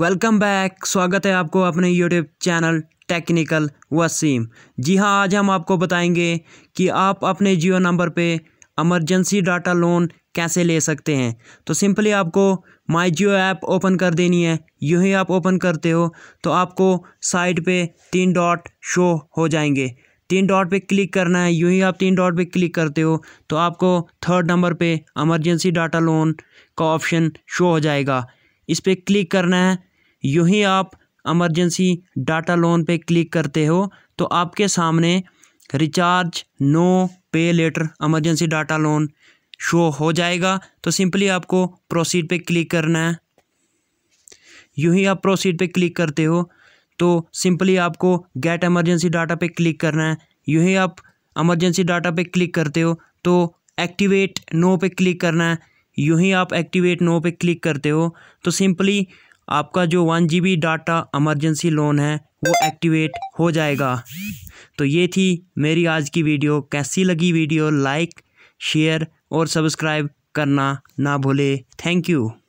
welcome back स्वागत है आपको अपने यूट्यूब चैनल टेक्निकल वसीम जी हाँ आज हम आपको बताएंगे कि आप अपने जियो नंबर पे इमरजेंसी डाटा लोन कैसे ले सकते हैं तो सिंपली आपको माई जियो ऐप ओपन कर देनी है यूँ ही आप ओपन करते हो तो आपको साइट पे तीन डॉट शो हो जाएंगे तीन डॉट पे क्लिक करना है यूँ ही आप तीन डॉट पे क्लिक करते हो तो आपको थर्ड नंबर पे इमरजेंसी डाटा लोन का ऑप्शन शो हो जाएगा इस पर क्लिक करना है यूँ ही आप एमरजेंसी डाटा लोन पे क्लिक करते हो तो आपके सामने recharge now pay later emergency data loan show हो जाएगा तो सिंपली आपको प्रोसीड पे क्लिक करना है यूँ ही आप प्रोसीड पे क्लिक करते हो तो सिंपली आपको गेट एमरजेंसी डाटा पे क्लिक करना है यूँ ही आप एमरजेंसी डाटा पे क्लिक करते हो तो एक्टिवेट नो पे क्लिक करना है यूँ ही आप एक्टिवेट नो पे क्लिक करते हो तो सिंपली आपका जो one G data emergency loan है वो एक्टिवेट हो जाएगा तो ये थी मेरी आज की वीडियो कैसी लगी वीडियो लाइक शेयर और सब्सक्राइब करना ना भूले थैंक यू